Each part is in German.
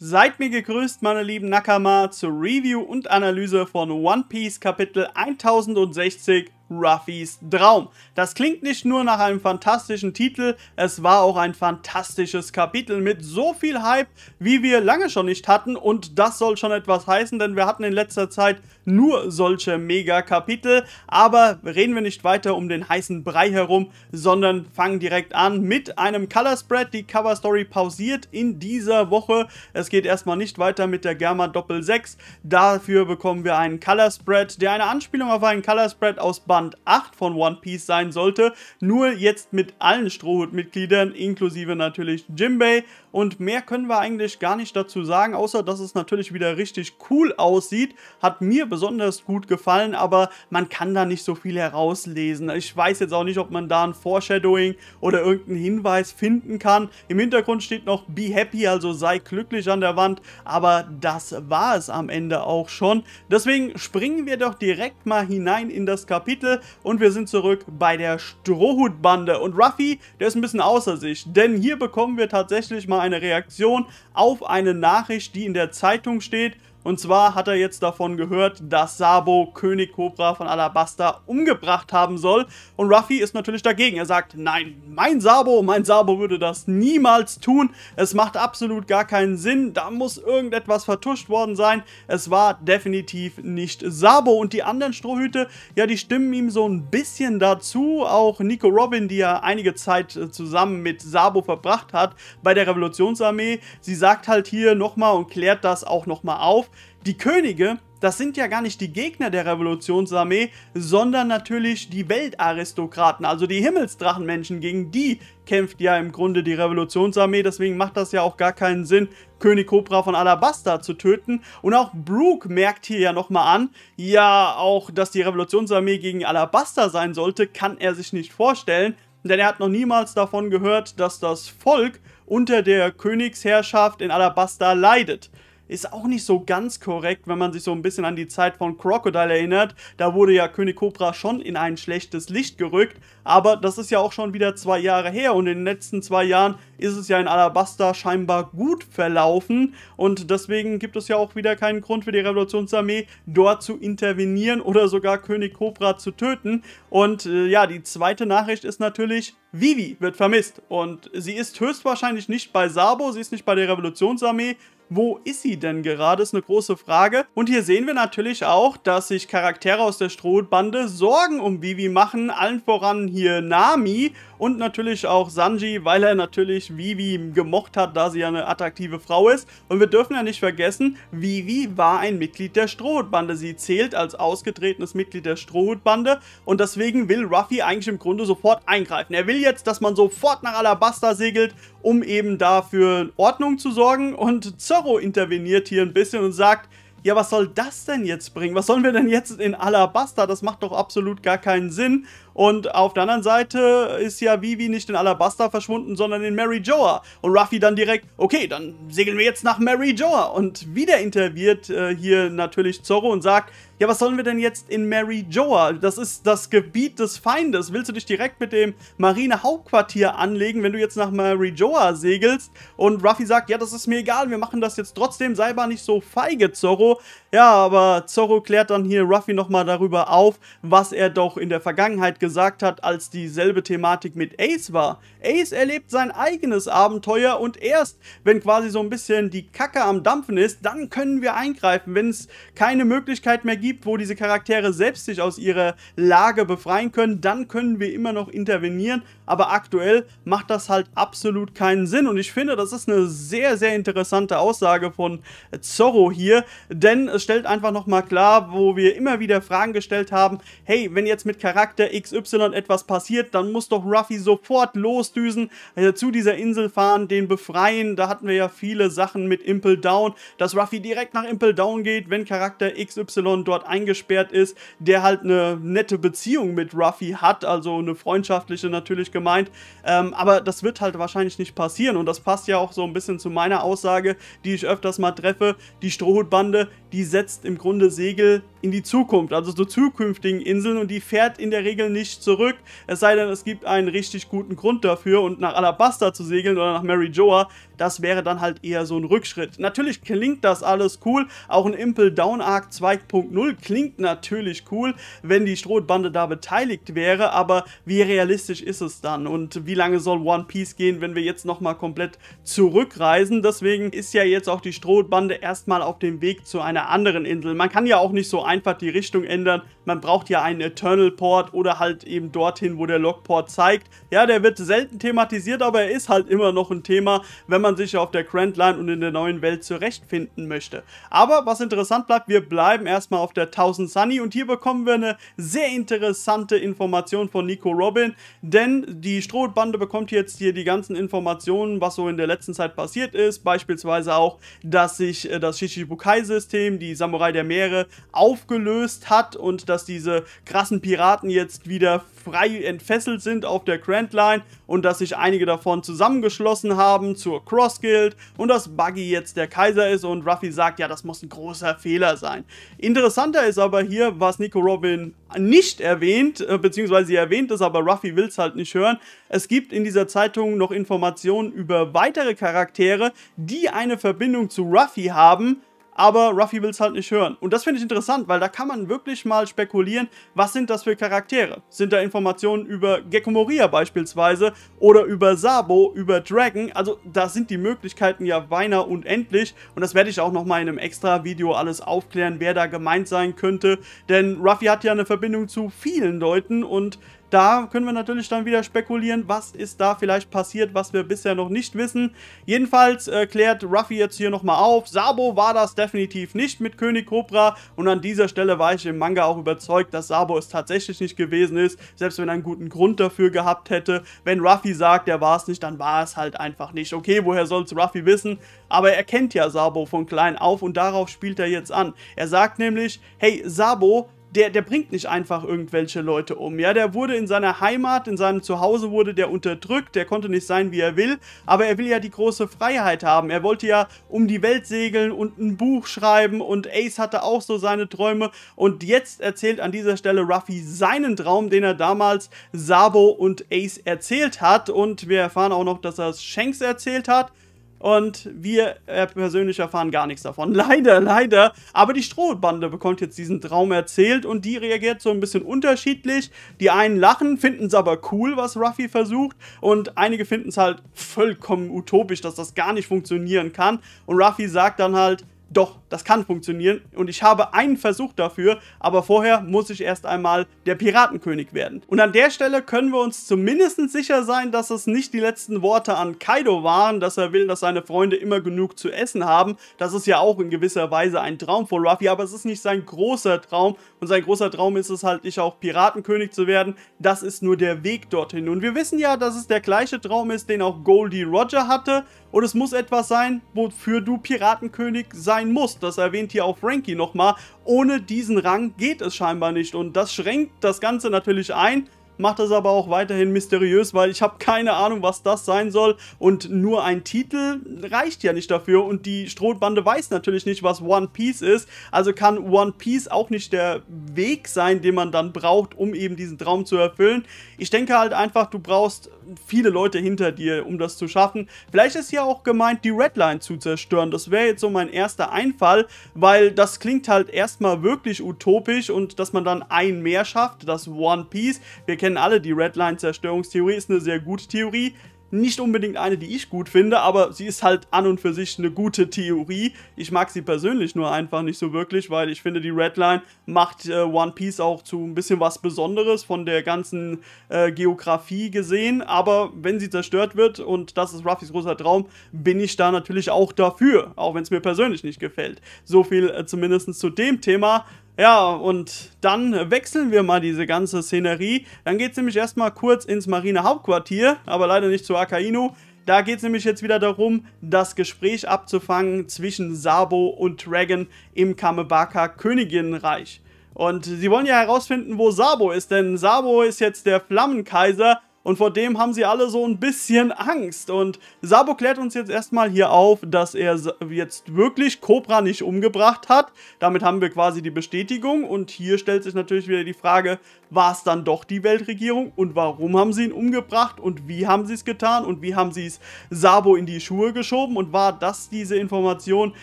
Seid mir gegrüßt, meine lieben Nakama, zur Review und Analyse von One Piece Kapitel 1060 Ruffys Traum. Das klingt nicht nur nach einem fantastischen Titel, es war auch ein fantastisches Kapitel mit so viel Hype, wie wir lange schon nicht hatten und das soll schon etwas heißen, denn wir hatten in letzter Zeit nur solche Mega-Kapitel, aber reden wir nicht weiter um den heißen Brei herum, sondern fangen direkt an mit einem Color Spread, die Cover Story pausiert in dieser Woche. Es geht erstmal nicht weiter mit der Germa Doppel 6, dafür bekommen wir einen Color Spread, der eine Anspielung auf einen Color Spread aus Bar Band 8 von One Piece sein sollte. Nur jetzt mit allen Strohhutmitgliedern, inklusive natürlich Jimbei und mehr können wir eigentlich gar nicht dazu sagen, außer dass es natürlich wieder richtig cool aussieht. Hat mir besonders gut gefallen, aber man kann da nicht so viel herauslesen. Ich weiß jetzt auch nicht, ob man da ein Foreshadowing oder irgendeinen Hinweis finden kann. Im Hintergrund steht noch Be Happy, also sei glücklich an der Wand. Aber das war es am Ende auch schon. Deswegen springen wir doch direkt mal hinein in das Kapitel und wir sind zurück bei der Strohhutbande. Und Ruffy, der ist ein bisschen außer sich, denn hier bekommen wir tatsächlich mal ein eine Reaktion auf eine Nachricht, die in der Zeitung steht und zwar hat er jetzt davon gehört, dass Sabo König Cobra von Alabasta umgebracht haben soll. Und Ruffy ist natürlich dagegen. Er sagt, nein, mein Sabo, mein Sabo würde das niemals tun. Es macht absolut gar keinen Sinn. Da muss irgendetwas vertuscht worden sein. Es war definitiv nicht Sabo. Und die anderen Strohhüte, ja, die stimmen ihm so ein bisschen dazu. Auch Nico Robin, die ja einige Zeit äh, zusammen mit Sabo verbracht hat bei der Revolutionsarmee. Sie sagt halt hier nochmal und klärt das auch nochmal auf die Könige, das sind ja gar nicht die Gegner der Revolutionsarmee, sondern natürlich die Weltaristokraten, also die Himmelsdrachenmenschen, gegen die kämpft ja im Grunde die Revolutionsarmee, deswegen macht das ja auch gar keinen Sinn, König Cobra von Alabasta zu töten. Und auch Brooke merkt hier ja nochmal an, ja auch, dass die Revolutionsarmee gegen Alabasta sein sollte, kann er sich nicht vorstellen, denn er hat noch niemals davon gehört, dass das Volk unter der Königsherrschaft in Alabasta leidet ist auch nicht so ganz korrekt, wenn man sich so ein bisschen an die Zeit von Crocodile erinnert. Da wurde ja König Cobra schon in ein schlechtes Licht gerückt, aber das ist ja auch schon wieder zwei Jahre her und in den letzten zwei Jahren ist es ja in Alabasta scheinbar gut verlaufen und deswegen gibt es ja auch wieder keinen Grund für die Revolutionsarmee dort zu intervenieren oder sogar König Cobra zu töten. Und äh, ja, die zweite Nachricht ist natürlich, Vivi wird vermisst und sie ist höchstwahrscheinlich nicht bei Sabo, sie ist nicht bei der Revolutionsarmee, wo ist sie denn gerade, ist eine große Frage. Und hier sehen wir natürlich auch, dass sich Charaktere aus der Strohbande Sorgen um Vivi machen, allen voran hier Nami und natürlich auch Sanji, weil er natürlich Vivi gemocht hat, da sie ja eine attraktive Frau ist. Und wir dürfen ja nicht vergessen, Vivi war ein Mitglied der Strohhutbande. Sie zählt als ausgetretenes Mitglied der Strohhutbande und deswegen will Ruffy eigentlich im Grunde sofort eingreifen. Er will jetzt, dass man sofort nach Alabasta segelt, um eben dafür Ordnung zu sorgen und zur Zorro interveniert hier ein bisschen und sagt, ja, was soll das denn jetzt bringen? Was sollen wir denn jetzt in Alabasta? Das macht doch absolut gar keinen Sinn. Und auf der anderen Seite ist ja Vivi nicht in Alabasta verschwunden, sondern in Mary Joa. Und Ruffy dann direkt, okay, dann segeln wir jetzt nach Mary Joa. Und wieder interviert äh, hier natürlich Zorro und sagt, ja, was sollen wir denn jetzt in Mary Joa? Das ist das Gebiet des Feindes. Willst du dich direkt mit dem Marine-Hauptquartier anlegen, wenn du jetzt nach Mary Joa segelst? Und Ruffy sagt, ja, das ist mir egal, wir machen das jetzt trotzdem, sei aber nicht so feige, Zorro. Ja, aber Zorro klärt dann hier Ruffy nochmal darüber auf, was er doch in der Vergangenheit gesagt hat, als dieselbe Thematik mit Ace war. Ace erlebt sein eigenes Abenteuer und erst, wenn quasi so ein bisschen die Kacke am Dampfen ist, dann können wir eingreifen. Wenn es keine Möglichkeit mehr gibt, gibt, wo diese Charaktere selbst sich aus ihrer Lage befreien können, dann können wir immer noch intervenieren. Aber aktuell macht das halt absolut keinen Sinn. Und ich finde, das ist eine sehr, sehr interessante Aussage von Zorro hier. Denn es stellt einfach nochmal klar, wo wir immer wieder Fragen gestellt haben, hey, wenn jetzt mit Charakter XY etwas passiert, dann muss doch Ruffy sofort losdüsen, also zu dieser Insel fahren, den befreien. Da hatten wir ja viele Sachen mit Impel Down, dass Ruffy direkt nach Impel Down geht, wenn Charakter XY dort dort eingesperrt ist, der halt eine nette Beziehung mit Ruffy hat, also eine freundschaftliche natürlich gemeint. Ähm, aber das wird halt wahrscheinlich nicht passieren und das passt ja auch so ein bisschen zu meiner Aussage, die ich öfters mal treffe. Die Strohhutbande, die setzt im Grunde Segel in die Zukunft, also zu zukünftigen Inseln und die fährt in der Regel nicht zurück, es sei denn, es gibt einen richtig guten Grund dafür und nach Alabasta zu segeln oder nach Mary Joa, das wäre dann halt eher so ein Rückschritt. Natürlich klingt das alles cool, auch ein Impel Down Arc 2.0 0 klingt natürlich cool, wenn die Strohbande da beteiligt wäre, aber wie realistisch ist es dann und wie lange soll One Piece gehen, wenn wir jetzt nochmal komplett zurückreisen? Deswegen ist ja jetzt auch die Strohbande erstmal auf dem Weg zu einer anderen Insel. Man kann ja auch nicht so einfach die Richtung ändern, man braucht ja einen Eternal Port oder halt eben dorthin, wo der Logport zeigt. Ja, der wird selten thematisiert, aber er ist halt immer noch ein Thema, wenn man sich auf der Grand Line und in der neuen Welt zurechtfinden möchte. Aber was interessant bleibt, wir bleiben erstmal auf der der 1000 Sunny und hier bekommen wir eine sehr interessante Information von Nico Robin, denn die Strohbande bekommt jetzt hier die ganzen Informationen, was so in der letzten Zeit passiert ist, beispielsweise auch, dass sich äh, das Shichibukai-System, die Samurai der Meere, aufgelöst hat und dass diese krassen Piraten jetzt wieder frei entfesselt sind auf der Grand Line und dass sich einige davon zusammengeschlossen haben zur Cross Guild und dass Buggy jetzt der Kaiser ist und Ruffy sagt, ja, das muss ein großer Fehler sein. Interessanter ist aber hier, was Nico Robin nicht erwähnt, äh, beziehungsweise sie erwähnt es, aber Ruffy will es halt nicht hören. Es gibt in dieser Zeitung noch Informationen über weitere Charaktere, die eine Verbindung zu Ruffy haben, aber Ruffy will es halt nicht hören. Und das finde ich interessant, weil da kann man wirklich mal spekulieren, was sind das für Charaktere? Sind da Informationen über Gekko Moria beispielsweise oder über Sabo, über Dragon? Also da sind die Möglichkeiten ja weiner unendlich und das werde ich auch nochmal in einem extra Video alles aufklären, wer da gemeint sein könnte, denn Ruffy hat ja eine Verbindung zu vielen Leuten und da können wir natürlich dann wieder spekulieren, was ist da vielleicht passiert, was wir bisher noch nicht wissen. Jedenfalls äh, klärt Ruffy jetzt hier nochmal auf, Sabo war das definitiv nicht mit König Cobra und an dieser Stelle war ich im Manga auch überzeugt, dass Sabo es tatsächlich nicht gewesen ist, selbst wenn er einen guten Grund dafür gehabt hätte. Wenn Ruffy sagt, er war es nicht, dann war es halt einfach nicht. Okay, woher soll es Ruffy wissen? Aber er kennt ja Sabo von klein auf und darauf spielt er jetzt an. Er sagt nämlich, hey Sabo, der, der bringt nicht einfach irgendwelche Leute um. Ja, der wurde in seiner Heimat, in seinem Zuhause wurde der unterdrückt, der konnte nicht sein, wie er will, aber er will ja die große Freiheit haben. Er wollte ja um die Welt segeln und ein Buch schreiben und Ace hatte auch so seine Träume und jetzt erzählt an dieser Stelle Ruffy seinen Traum, den er damals Sabo und Ace erzählt hat und wir erfahren auch noch, dass er es Shanks erzählt hat und wir äh, persönlich erfahren gar nichts davon. Leider, leider. Aber die Strohbande bekommt jetzt diesen Traum erzählt und die reagiert so ein bisschen unterschiedlich. Die einen lachen, finden es aber cool, was Ruffy versucht. Und einige finden es halt vollkommen utopisch, dass das gar nicht funktionieren kann. Und Ruffy sagt dann halt, doch, das kann funktionieren und ich habe einen Versuch dafür, aber vorher muss ich erst einmal der Piratenkönig werden. Und an der Stelle können wir uns zumindest sicher sein, dass es nicht die letzten Worte an Kaido waren, dass er will, dass seine Freunde immer genug zu essen haben. Das ist ja auch in gewisser Weise ein Traum von Ruffy, aber es ist nicht sein großer Traum und sein großer Traum ist es halt nicht auch Piratenkönig zu werden. Das ist nur der Weg dorthin und wir wissen ja, dass es der gleiche Traum ist, den auch Goldie Roger hatte und es muss etwas sein, wofür du Piratenkönig sein musst. Das erwähnt hier auch Frankie nochmal. Ohne diesen Rang geht es scheinbar nicht. Und das schränkt das Ganze natürlich ein macht das aber auch weiterhin mysteriös, weil ich habe keine Ahnung, was das sein soll und nur ein Titel reicht ja nicht dafür und die Strohbande weiß natürlich nicht, was One Piece ist, also kann One Piece auch nicht der Weg sein, den man dann braucht, um eben diesen Traum zu erfüllen. Ich denke halt einfach, du brauchst viele Leute hinter dir, um das zu schaffen. Vielleicht ist hier auch gemeint, die Redline zu zerstören. Das wäre jetzt so mein erster Einfall, weil das klingt halt erstmal wirklich utopisch und dass man dann ein mehr schafft, das One Piece. Wir kennen alle die Redline-Zerstörungstheorie, ist eine sehr gute Theorie nicht unbedingt eine, die ich gut finde, aber sie ist halt an und für sich eine gute Theorie. Ich mag sie persönlich nur einfach nicht so wirklich, weil ich finde, die Redline macht äh, One Piece auch zu ein bisschen was Besonderes von der ganzen äh, Geografie gesehen. Aber wenn sie zerstört wird, und das ist Ruffys großer Traum, bin ich da natürlich auch dafür, auch wenn es mir persönlich nicht gefällt. So viel äh, zumindest zu dem Thema. Ja, und dann wechseln wir mal diese ganze Szenerie. Dann geht es nämlich erstmal kurz ins Marine-Hauptquartier, aber leider nicht zu Akainu. Da geht es nämlich jetzt wieder darum, das Gespräch abzufangen zwischen Sabo und Dragon im Kamebaka-Königinreich. Und sie wollen ja herausfinden, wo Sabo ist, denn Sabo ist jetzt der Flammenkaiser und vor dem haben sie alle so ein bisschen Angst. Und Sabo klärt uns jetzt erstmal hier auf, dass er jetzt wirklich Cobra nicht umgebracht hat. Damit haben wir quasi die Bestätigung und hier stellt sich natürlich wieder die Frage, war es dann doch die Weltregierung und warum haben sie ihn umgebracht und wie haben sie es getan und wie haben sie es Sabo in die Schuhe geschoben und war das diese Information,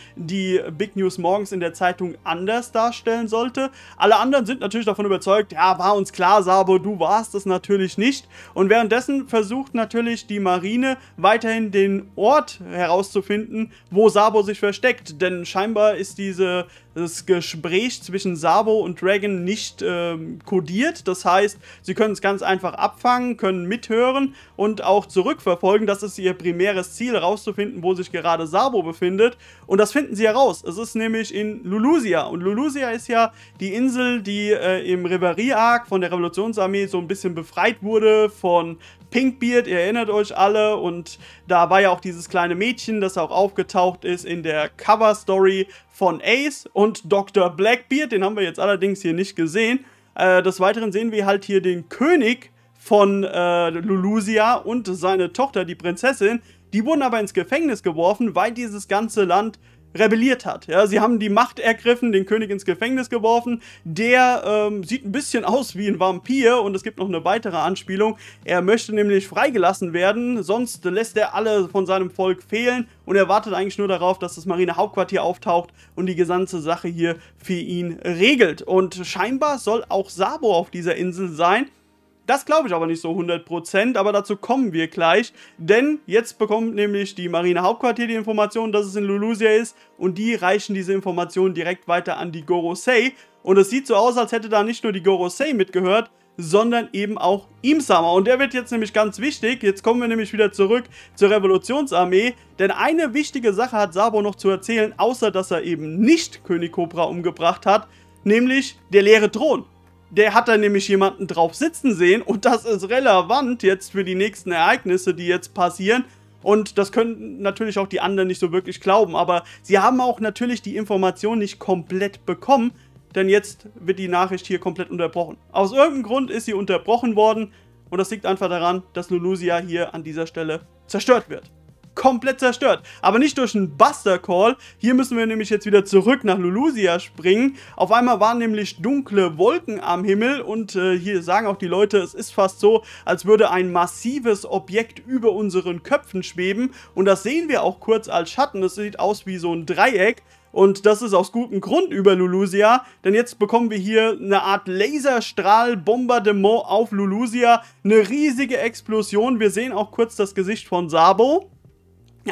die Big News morgens in der Zeitung anders darstellen sollte? Alle anderen sind natürlich davon überzeugt, ja, war uns klar, Sabo, du warst es natürlich nicht und wer währenddessen versucht natürlich die Marine weiterhin den Ort herauszufinden, wo Sabo sich versteckt, denn scheinbar ist diese das Gespräch zwischen Sabo und Dragon nicht ähm, kodiert. Das heißt, sie können es ganz einfach abfangen, können mithören und auch zurückverfolgen. Das ist ihr primäres Ziel, herauszufinden, wo sich gerade Sabo befindet. Und das finden sie heraus. Es ist nämlich in Lulusia. Und Lulusia ist ja die Insel, die äh, im Reverie-Arc von der Revolutionsarmee so ein bisschen befreit wurde von Pinkbeard, ihr erinnert euch alle. Und da war ja auch dieses kleine Mädchen, das auch aufgetaucht ist in der Cover-Story von Ace und Dr. Blackbeard. Den haben wir jetzt allerdings hier nicht gesehen. Äh, des Weiteren sehen wir halt hier den König von äh, Lulusia und seine Tochter, die Prinzessin. Die wurden aber ins Gefängnis geworfen, weil dieses ganze Land rebelliert hat. Ja, sie haben die Macht ergriffen, den König ins Gefängnis geworfen. Der ähm, sieht ein bisschen aus wie ein Vampir und es gibt noch eine weitere Anspielung. Er möchte nämlich freigelassen werden, sonst lässt er alle von seinem Volk fehlen und er wartet eigentlich nur darauf, dass das Marinehauptquartier auftaucht und die gesamte Sache hier für ihn regelt. Und scheinbar soll auch Sabo auf dieser Insel sein. Das glaube ich aber nicht so 100%, aber dazu kommen wir gleich, denn jetzt bekommt nämlich die Marine Hauptquartier die Information, dass es in Lulusia ist und die reichen diese Informationen direkt weiter an die Gorosei und es sieht so aus, als hätte da nicht nur die Gorosei mitgehört, sondern eben auch Imsama. Und der wird jetzt nämlich ganz wichtig. Jetzt kommen wir nämlich wieder zurück zur Revolutionsarmee. Denn eine wichtige Sache hat Sabo noch zu erzählen, außer dass er eben nicht König Cobra umgebracht hat, nämlich der leere Thron. Der hat da nämlich jemanden drauf sitzen sehen und das ist relevant jetzt für die nächsten Ereignisse, die jetzt passieren. Und das können natürlich auch die anderen nicht so wirklich glauben, aber sie haben auch natürlich die Information nicht komplett bekommen, denn jetzt wird die Nachricht hier komplett unterbrochen. Aus irgendeinem Grund ist sie unterbrochen worden und das liegt einfach daran, dass Lulusia hier an dieser Stelle zerstört wird komplett zerstört. Aber nicht durch einen Buster Call. Hier müssen wir nämlich jetzt wieder zurück nach Lulusia springen. Auf einmal waren nämlich dunkle Wolken am Himmel und äh, hier sagen auch die Leute, es ist fast so, als würde ein massives Objekt über unseren Köpfen schweben. Und das sehen wir auch kurz als Schatten. Das sieht aus wie so ein Dreieck. Und das ist aus gutem Grund über Lulusia, denn jetzt bekommen wir hier eine Art Laserstrahl-Bombardement auf Lulusia. Eine riesige Explosion. Wir sehen auch kurz das Gesicht von Sabo.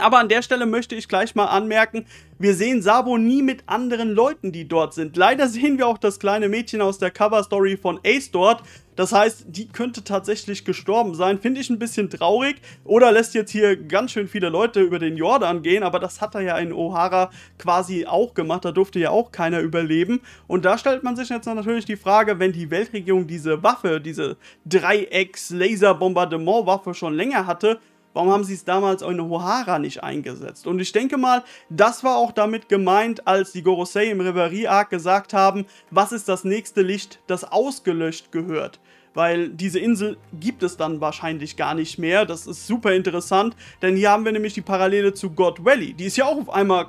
Aber an der Stelle möchte ich gleich mal anmerken, wir sehen Sabo nie mit anderen Leuten, die dort sind. Leider sehen wir auch das kleine Mädchen aus der Cover-Story von Ace dort. Das heißt, die könnte tatsächlich gestorben sein. Finde ich ein bisschen traurig. Oder lässt jetzt hier ganz schön viele Leute über den Jordan gehen. Aber das hat er ja in O'Hara quasi auch gemacht. Da durfte ja auch keiner überleben. Und da stellt man sich jetzt natürlich die Frage, wenn die Weltregierung diese Waffe, diese Dreiecks-Laser-Bombardement-Waffe schon länger hatte, Warum haben sie es damals auch in O'Hara nicht eingesetzt? Und ich denke mal, das war auch damit gemeint, als die Gorosei im Reverie-Arc gesagt haben, was ist das nächste Licht, das ausgelöscht gehört weil diese Insel gibt es dann wahrscheinlich gar nicht mehr. Das ist super interessant, denn hier haben wir nämlich die Parallele zu God Valley. Die ist ja auch auf einmal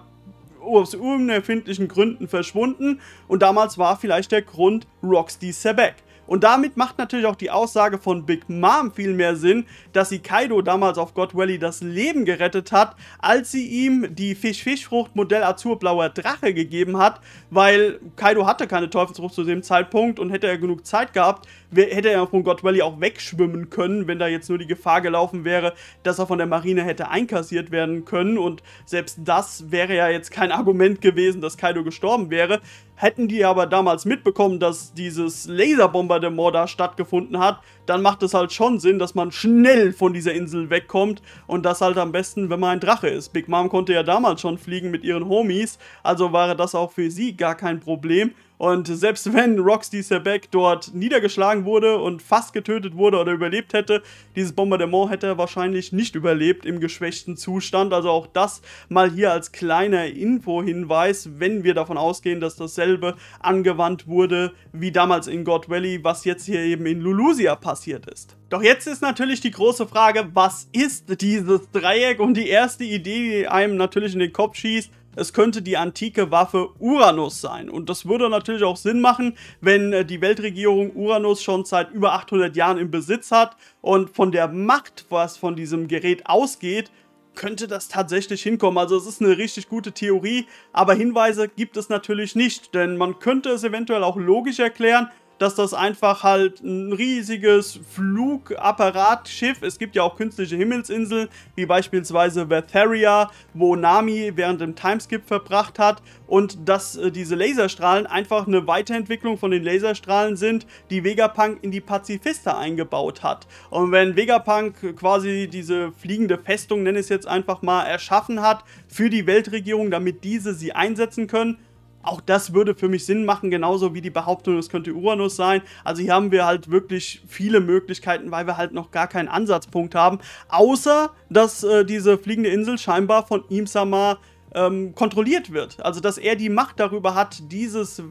aus unerfindlichen Gründen verschwunden und damals war vielleicht der Grund Roxy Sebek. Und damit macht natürlich auch die Aussage von Big Mom viel mehr Sinn, dass sie Kaido damals auf God Valley das Leben gerettet hat, als sie ihm die Fisch-Fischfrucht Modell Azurblauer Drache gegeben hat, weil Kaido hatte keine Teufelsfrucht zu dem Zeitpunkt und hätte er genug Zeit gehabt, hätte er von God Valley auch wegschwimmen können, wenn da jetzt nur die Gefahr gelaufen wäre, dass er von der Marine hätte einkassiert werden können und selbst das wäre ja jetzt kein Argument gewesen, dass Kaido gestorben wäre. Hätten die aber damals mitbekommen, dass dieses Laserbombardement da stattgefunden hat, dann macht es halt schon Sinn, dass man schnell von dieser Insel wegkommt und das halt am besten, wenn man ein Drache ist. Big Mom konnte ja damals schon fliegen mit ihren Homies, also wäre das auch für sie gar kein Problem und selbst wenn Roxy Sebek dort niedergeschlagen wurde und fast getötet wurde oder überlebt hätte, dieses Bombardement hätte er wahrscheinlich nicht überlebt im geschwächten Zustand. Also auch das mal hier als kleiner Info-Hinweis, wenn wir davon ausgehen, dass dasselbe angewandt wurde wie damals in God Valley, was jetzt hier eben in Lulusia passiert ist. Doch jetzt ist natürlich die große Frage, was ist dieses Dreieck? Und die erste Idee, die einem natürlich in den Kopf schießt, es könnte die antike Waffe Uranus sein. Und das würde natürlich auch Sinn machen, wenn äh, die Weltregierung Uranus schon seit über 800 Jahren im Besitz hat und von der Macht, was von diesem Gerät ausgeht, könnte das tatsächlich hinkommen. Also es ist eine richtig gute Theorie, aber Hinweise gibt es natürlich nicht, denn man könnte es eventuell auch logisch erklären, dass das einfach halt ein riesiges Flugapparatschiff, es gibt ja auch künstliche Himmelsinseln, wie beispielsweise Vatheria, wo Nami während dem Timeskip verbracht hat und dass äh, diese Laserstrahlen einfach eine Weiterentwicklung von den Laserstrahlen sind, die Vegapunk in die Pazifista eingebaut hat. Und wenn Vegapunk quasi diese fliegende Festung, nenne ich es jetzt einfach mal, erschaffen hat für die Weltregierung, damit diese sie einsetzen können, auch das würde für mich Sinn machen, genauso wie die Behauptung, es könnte Uranus sein. Also hier haben wir halt wirklich viele Möglichkeiten, weil wir halt noch gar keinen Ansatzpunkt haben. Außer, dass äh, diese fliegende Insel scheinbar von Imsama ähm, kontrolliert wird. Also dass er die Macht darüber hat, dieses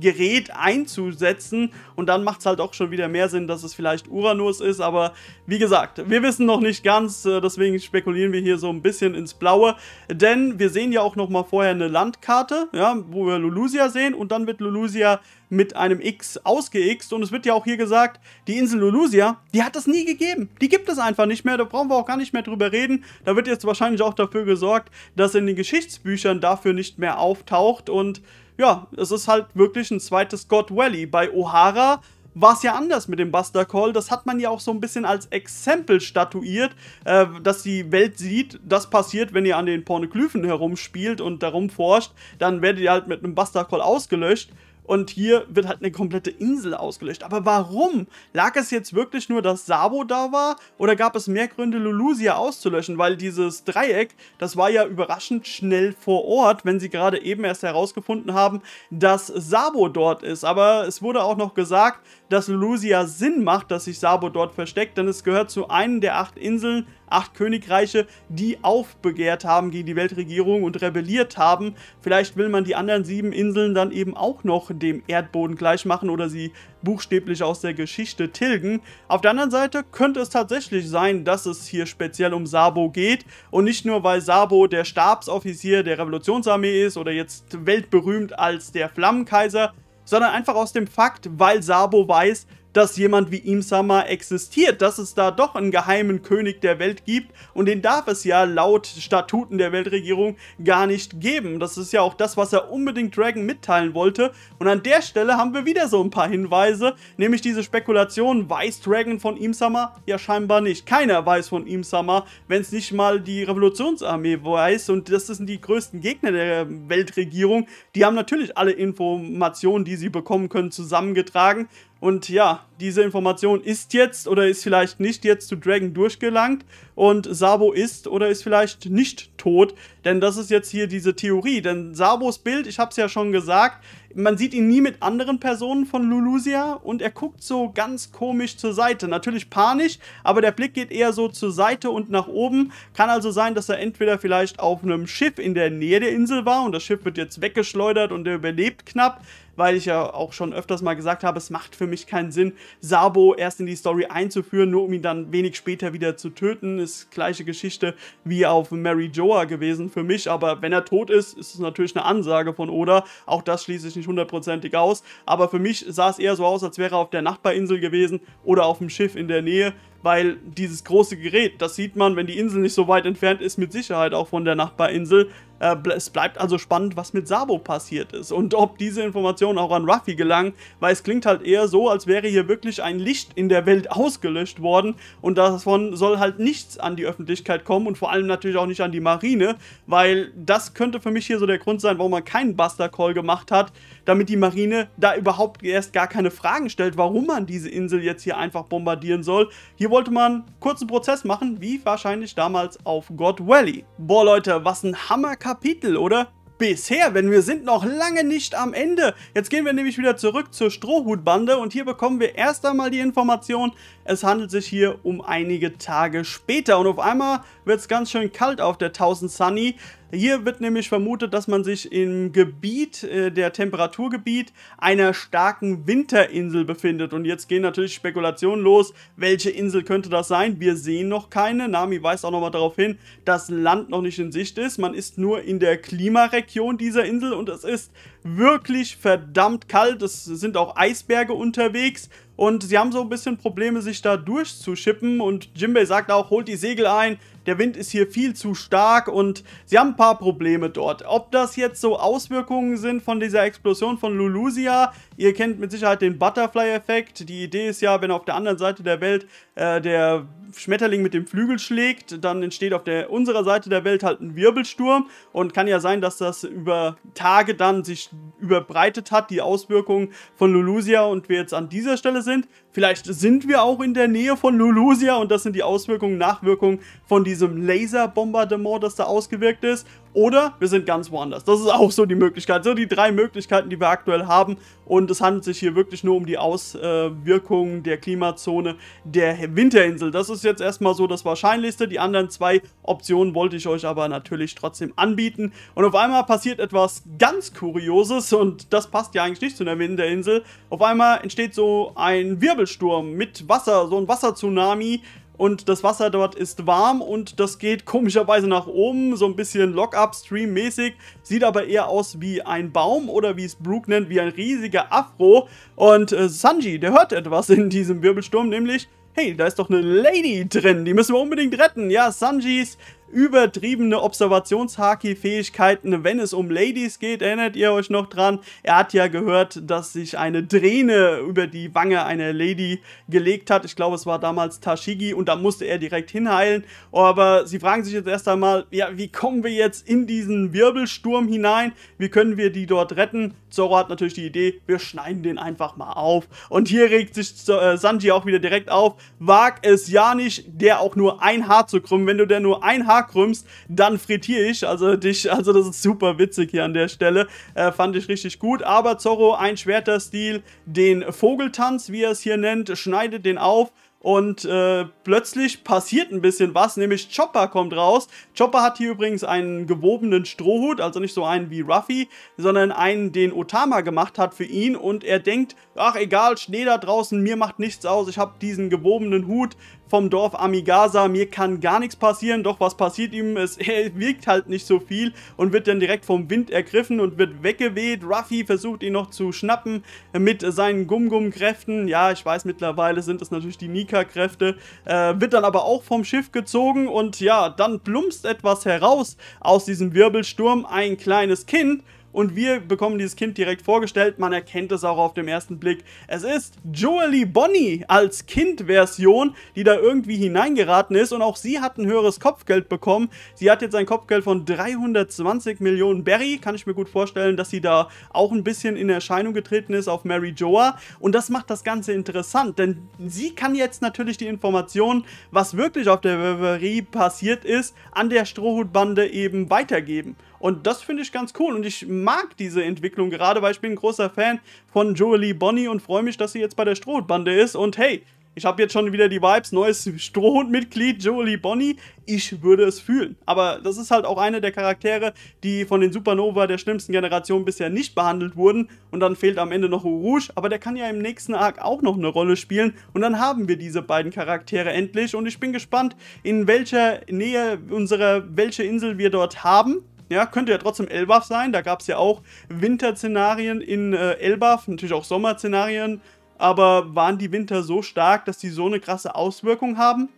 Gerät einzusetzen und dann macht es halt auch schon wieder mehr Sinn, dass es vielleicht Uranus ist, aber wie gesagt, wir wissen noch nicht ganz, äh, deswegen spekulieren wir hier so ein bisschen ins Blaue, denn wir sehen ja auch nochmal vorher eine Landkarte, ja, wo wir Lulusia sehen und dann wird Lulusia mit einem X ausgeixt. Und es wird ja auch hier gesagt, die Insel Lulusia, die hat es nie gegeben. Die gibt es einfach nicht mehr. Da brauchen wir auch gar nicht mehr drüber reden. Da wird jetzt wahrscheinlich auch dafür gesorgt, dass in den Geschichtsbüchern dafür nicht mehr auftaucht. Und ja, es ist halt wirklich ein zweites God Valley. Bei O'Hara war es ja anders mit dem Buster Call. Das hat man ja auch so ein bisschen als Exempel statuiert, äh, dass die Welt sieht, das passiert, wenn ihr an den Pornoglyphen herumspielt und darum forscht, dann werdet ihr halt mit einem Buster Call ausgelöscht. Und hier wird halt eine komplette Insel ausgelöscht. Aber warum? Lag es jetzt wirklich nur, dass Sabo da war? Oder gab es mehr Gründe, Lulusia auszulöschen? Weil dieses Dreieck, das war ja überraschend schnell vor Ort, wenn sie gerade eben erst herausgefunden haben, dass Sabo dort ist. Aber es wurde auch noch gesagt, dass Lulusia Sinn macht, dass sich Sabo dort versteckt, denn es gehört zu einem der acht Inseln, acht Königreiche, die aufbegehrt haben gegen die Weltregierung und rebelliert haben. Vielleicht will man die anderen sieben Inseln dann eben auch noch dem Erdboden gleich machen oder sie buchstäblich aus der Geschichte tilgen. Auf der anderen Seite könnte es tatsächlich sein, dass es hier speziell um Sabo geht und nicht nur, weil Sabo der Stabsoffizier der Revolutionsarmee ist oder jetzt weltberühmt als der Flammenkaiser, sondern einfach aus dem Fakt, weil Sabo weiß, dass jemand wie Imsama existiert, dass es da doch einen geheimen König der Welt gibt und den darf es ja laut Statuten der Weltregierung gar nicht geben. Das ist ja auch das, was er unbedingt Dragon mitteilen wollte. Und an der Stelle haben wir wieder so ein paar Hinweise, nämlich diese Spekulation, weiß Dragon von Imsama? Ja, scheinbar nicht. Keiner weiß von Imsama, wenn es nicht mal die Revolutionsarmee weiß und das sind die größten Gegner der Weltregierung. Die haben natürlich alle Informationen, die sie bekommen können, zusammengetragen und ja, diese Information ist jetzt oder ist vielleicht nicht jetzt zu Dragon durchgelangt. Und Sabo ist oder ist vielleicht nicht tot. Denn das ist jetzt hier diese Theorie. Denn Sabos Bild, ich habe es ja schon gesagt, man sieht ihn nie mit anderen Personen von Lulusia und er guckt so ganz komisch zur Seite. Natürlich panisch, aber der Blick geht eher so zur Seite und nach oben. Kann also sein, dass er entweder vielleicht auf einem Schiff in der Nähe der Insel war und das Schiff wird jetzt weggeschleudert und er überlebt knapp weil ich ja auch schon öfters mal gesagt habe, es macht für mich keinen Sinn, Sabo erst in die Story einzuführen, nur um ihn dann wenig später wieder zu töten. Ist gleiche Geschichte wie auf Mary Joa gewesen für mich, aber wenn er tot ist, ist es natürlich eine Ansage von Oda. Auch das schließe ich nicht hundertprozentig aus, aber für mich sah es eher so aus, als wäre er auf der Nachbarinsel gewesen oder auf dem Schiff in der Nähe weil dieses große Gerät, das sieht man, wenn die Insel nicht so weit entfernt ist, mit Sicherheit auch von der Nachbarinsel. Äh, es bleibt also spannend, was mit Sabo passiert ist und ob diese Informationen auch an Ruffy gelangen, weil es klingt halt eher so, als wäre hier wirklich ein Licht in der Welt ausgelöscht worden und davon soll halt nichts an die Öffentlichkeit kommen und vor allem natürlich auch nicht an die Marine, weil das könnte für mich hier so der Grund sein, warum man keinen Buster Call gemacht hat, damit die Marine da überhaupt erst gar keine Fragen stellt, warum man diese Insel jetzt hier einfach bombardieren soll. Hier wollte man kurzen Prozess machen, wie wahrscheinlich damals auf God Valley. Boah Leute, was ein Hammer Kapitel, oder? Bisher, wenn wir sind noch lange nicht am Ende. Jetzt gehen wir nämlich wieder zurück zur Strohhutbande und hier bekommen wir erst einmal die Information, es handelt sich hier um einige Tage später und auf einmal wird es ganz schön kalt auf der 1000 Sunny. Hier wird nämlich vermutet, dass man sich im Gebiet, äh, der Temperaturgebiet einer starken Winterinsel befindet. Und jetzt gehen natürlich Spekulationen los, welche Insel könnte das sein? Wir sehen noch keine. Nami weist auch nochmal darauf hin, dass Land noch nicht in Sicht ist. Man ist nur in der Klimaregion dieser Insel und es ist wirklich verdammt kalt. Es sind auch Eisberge unterwegs. Und sie haben so ein bisschen Probleme, sich da durchzuschippen. Und Jimbei sagt auch, holt die Segel ein, der Wind ist hier viel zu stark und sie haben ein paar Probleme dort. Ob das jetzt so Auswirkungen sind von dieser Explosion von Lulusia, ihr kennt mit Sicherheit den Butterfly-Effekt. Die Idee ist ja, wenn auf der anderen Seite der Welt äh, der Schmetterling mit dem Flügel schlägt, dann entsteht auf der unserer Seite der Welt halt ein Wirbelsturm und kann ja sein, dass das über Tage dann sich überbreitet hat, die Auswirkungen von Lulusia und wir jetzt an dieser Stelle sind. Vielleicht sind wir auch in der Nähe von Lulusia und das sind die Auswirkungen, Nachwirkungen von diesem Laserbombardement, das da ausgewirkt ist. Oder wir sind ganz woanders. Das ist auch so die Möglichkeit. So die drei Möglichkeiten, die wir aktuell haben. Und es handelt sich hier wirklich nur um die Auswirkungen der Klimazone der Winterinsel. Das ist jetzt erstmal so das Wahrscheinlichste. Die anderen zwei Optionen wollte ich euch aber natürlich trotzdem anbieten. Und auf einmal passiert etwas ganz Kurioses. Und das passt ja eigentlich nicht zu einer Winterinsel. Auf einmal entsteht so ein Wirbelsturm mit Wasser, so ein Wassertsunami und das Wasser dort ist warm und das geht komischerweise nach oben, so ein bisschen Lock-Up-Stream-mäßig, sieht aber eher aus wie ein Baum oder wie es Brooke nennt, wie ein riesiger Afro. Und äh, Sanji, der hört etwas in diesem Wirbelsturm, nämlich hey, da ist doch eine Lady drin, die müssen wir unbedingt retten. Ja, Sanjis übertriebene Observationshaki-Fähigkeiten, wenn es um Ladies geht. Erinnert ihr euch noch dran? Er hat ja gehört, dass sich eine Träne über die Wange einer Lady gelegt hat. Ich glaube, es war damals Tashigi und da musste er direkt hinheilen. Aber sie fragen sich jetzt erst einmal, ja, wie kommen wir jetzt in diesen Wirbelsturm hinein? Wie können wir die dort retten? Zoro hat natürlich die Idee, wir schneiden den einfach mal auf. Und hier regt sich äh, Sanji auch wieder direkt auf. Wag es ja nicht, der auch nur ein Haar zu krümmen. Wenn du der nur ein Haar Haar krümmst, dann frittiere ich. Also dich, also das ist super witzig hier an der Stelle. Äh, fand ich richtig gut. Aber Zorro, ein Schwerterstil, den Vogeltanz, wie er es hier nennt, schneidet den auf. Und äh, plötzlich passiert ein bisschen was, nämlich Chopper kommt raus. Chopper hat hier übrigens einen gewobenen Strohhut, also nicht so einen wie Ruffy, sondern einen, den Otama gemacht hat für ihn. Und er denkt, ach egal, Schnee da draußen, mir macht nichts aus, ich habe diesen gewobenen Hut, vom Dorf Amigasa, mir kann gar nichts passieren, doch was passiert ihm? Es wirkt halt nicht so viel und wird dann direkt vom Wind ergriffen und wird weggeweht. Ruffy versucht ihn noch zu schnappen mit seinen Gum-Gum-Kräften. Ja, ich weiß, mittlerweile sind es natürlich die Nika-Kräfte. Äh, wird dann aber auch vom Schiff gezogen und ja, dann plumpst etwas heraus aus diesem Wirbelsturm, ein kleines Kind und wir bekommen dieses Kind direkt vorgestellt. Man erkennt es auch auf dem ersten Blick. Es ist Joelie Bonnie als Kind-Version, die da irgendwie hineingeraten ist und auch sie hat ein höheres Kopfgeld bekommen. Sie hat jetzt ein Kopfgeld von 320 Millionen Berry. Kann ich mir gut vorstellen, dass sie da auch ein bisschen in Erscheinung getreten ist auf Mary Joa und das macht das Ganze interessant, denn sie kann jetzt natürlich die Informationen, was wirklich auf der Reverie passiert ist, an der Strohhutbande eben weitergeben. Und das finde ich ganz cool und ich mag diese Entwicklung gerade, weil ich bin ein großer Fan von Joelie Bonnie und freue mich, dass sie jetzt bei der Strohbande ist. Und hey, ich habe jetzt schon wieder die Vibes, neues Strohhund-Mitglied, Jolie Bonnie. Ich würde es fühlen. Aber das ist halt auch eine der Charaktere, die von den Supernova der schlimmsten Generation bisher nicht behandelt wurden. Und dann fehlt am Ende noch Rouge, aber der kann ja im nächsten Arc auch noch eine Rolle spielen. Und dann haben wir diese beiden Charaktere endlich. Und ich bin gespannt, in welcher Nähe unserer, welche Insel wir dort haben. Ja, könnte ja trotzdem Elbaf sein. Da gab es ja auch Winterszenarien in äh, Elbaf, natürlich auch Sommerszenarien. Aber waren die Winter so stark, dass die so eine krasse Auswirkung haben?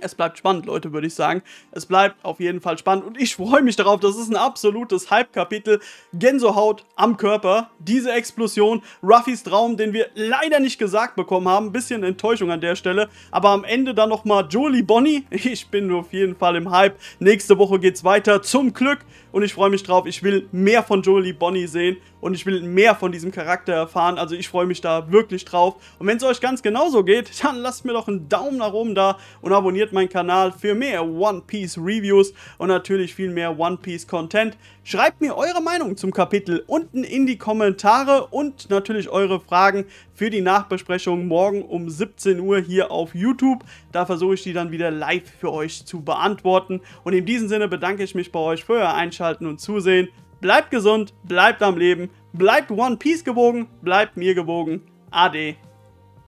Es bleibt spannend, Leute, würde ich sagen. Es bleibt auf jeden Fall spannend und ich freue mich darauf. Das ist ein absolutes Hype-Kapitel. Gänsehaut am Körper, diese Explosion, Ruffys Traum, den wir leider nicht gesagt bekommen haben. Ein bisschen Enttäuschung an der Stelle. Aber am Ende dann nochmal Jolie Bonnie. Ich bin auf jeden Fall im Hype. Nächste Woche geht's weiter, zum Glück. Und ich freue mich drauf. Ich will mehr von Jolie Bonnie sehen und ich will mehr von diesem Charakter erfahren. Also ich freue mich da wirklich drauf. Und wenn es euch ganz genauso geht, dann lasst mir doch einen Daumen nach oben da und abonniert meinen Kanal für mehr One Piece Reviews und natürlich viel mehr One Piece Content. Schreibt mir eure Meinung zum Kapitel unten in die Kommentare und natürlich eure Fragen für die Nachbesprechung morgen um 17 Uhr hier auf YouTube. Da versuche ich die dann wieder live für euch zu beantworten. Und in diesem Sinne bedanke ich mich bei euch für euer Einschalten und Zusehen. Bleibt gesund, bleibt am Leben, bleibt One Piece gewogen, bleibt mir gewogen. Ade.